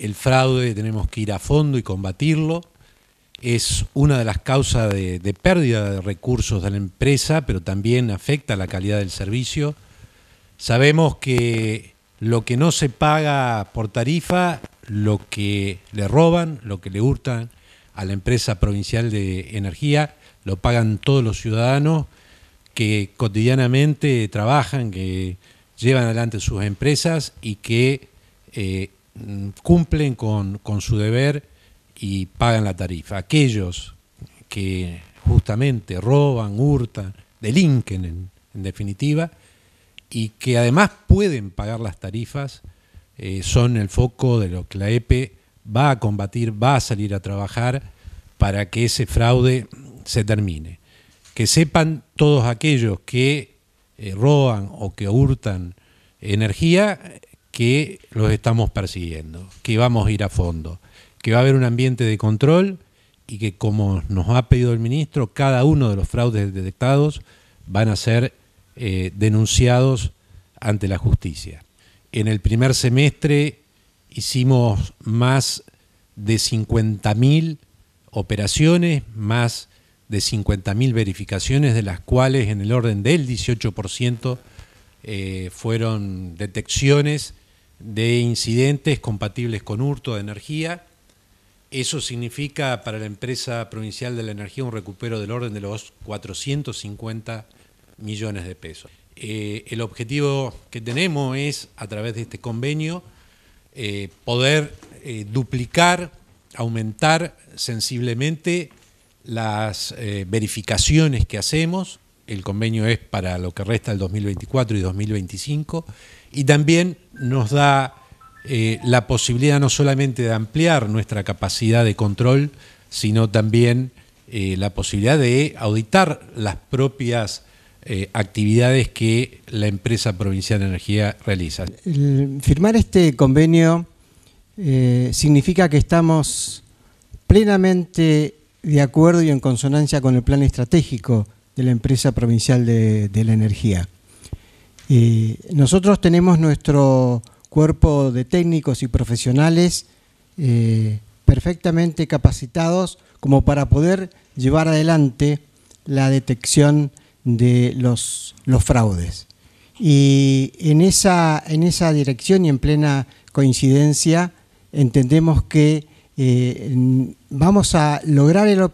el fraude, tenemos que ir a fondo y combatirlo. Es una de las causas de, pérdida de recursos de la empresa, pero también afecta la calidad del servicio. Sabemos que lo que no se paga por tarifa, lo que le roban, lo que le hurtan a la empresa provincial de energía, lo pagan todos los ciudadanos que cotidianamente trabajan, que llevan adelante sus empresas y que eh, Mm, cumplen con, su deber y pagan la tarifa. Aquellos que justamente roban, hurtan, delinquen en, definitiva, y que además pueden pagar las tarifas, eh, son el foco de lo que la EPE va a combatir, va a salir a trabajar para que ese fraude se termine. Que sepan todos aquellos que eh, roban o que hurtan energía, que los estamos persiguiendo, que vamos a ir a fondo, que va a haber un ambiente de control y que como nos ha pedido el ministro, cada uno de los fraudes detectados van a ser eh, denunciados ante la justicia. En el primer semestre hicimos más de 50.000 operaciones, más de 50.000 verificaciones, de las cuales en el orden del 18% eh, fueron detecciones de incidentes compatibles con hurto de energía. Eso significa para la empresa provincial de la energía un recupero del orden de los 450 millones de pesos. Eh, el objetivo que tenemos es, a través de este convenio, eh, poder eh, duplicar, aumentar sensiblemente las verificaciones que hacemos el convenio es para lo que resta el 2024 y 2025, y también nos da eh, la posibilidad no solamente de ampliar nuestra capacidad de control, sino también eh, la posibilidad de auditar las propias eh, actividades que la empresa provincial de energía realiza. firmar este convenio significa que estamos plenamente de acuerdo y en consonancia con el plan estratégico de la empresa provincial de, la energía. Eh, nosotros tenemos nuestro cuerpo de técnicos y profesionales eh, perfectamente capacitados como para poder llevar adelante la detección de los, los fraudes. Y en esa, en esa dirección y en plena coincidencia entendemos que eh, vamos a lograr el